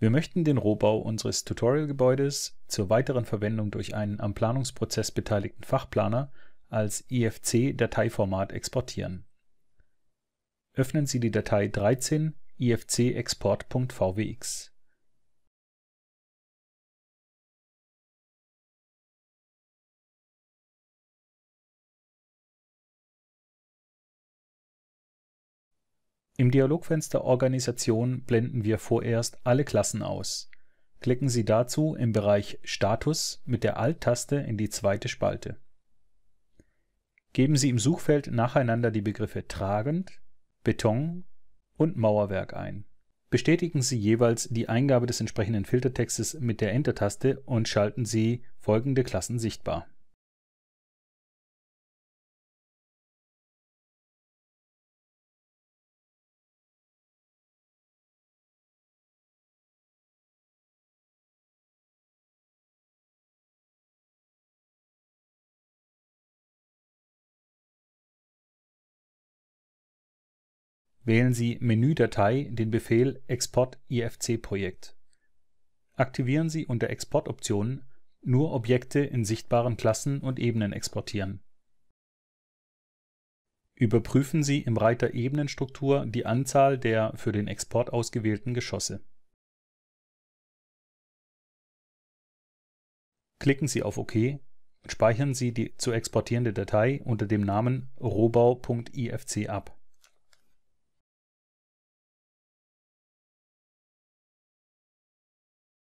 Wir möchten den Rohbau unseres Tutorial-Gebäudes zur weiteren Verwendung durch einen am Planungsprozess beteiligten Fachplaner als IFC-Dateiformat exportieren. Öffnen Sie die Datei 13 ifcexport.vwx exportvwx Im Dialogfenster Organisation blenden wir vorerst alle Klassen aus. Klicken Sie dazu im Bereich Status mit der Alt-Taste in die zweite Spalte. Geben Sie im Suchfeld nacheinander die Begriffe tragend, Beton und Mauerwerk ein. Bestätigen Sie jeweils die Eingabe des entsprechenden Filtertextes mit der Enter-Taste und schalten Sie folgende Klassen sichtbar Wählen Sie Menü-Datei den Befehl Export-IFC-Projekt. Aktivieren Sie unter Exportoptionen nur Objekte in sichtbaren Klassen und Ebenen exportieren. Überprüfen Sie im Reiter Ebenenstruktur die Anzahl der für den Export ausgewählten Geschosse. Klicken Sie auf OK und speichern Sie die zu exportierende Datei unter dem Namen rohbau.ifc ab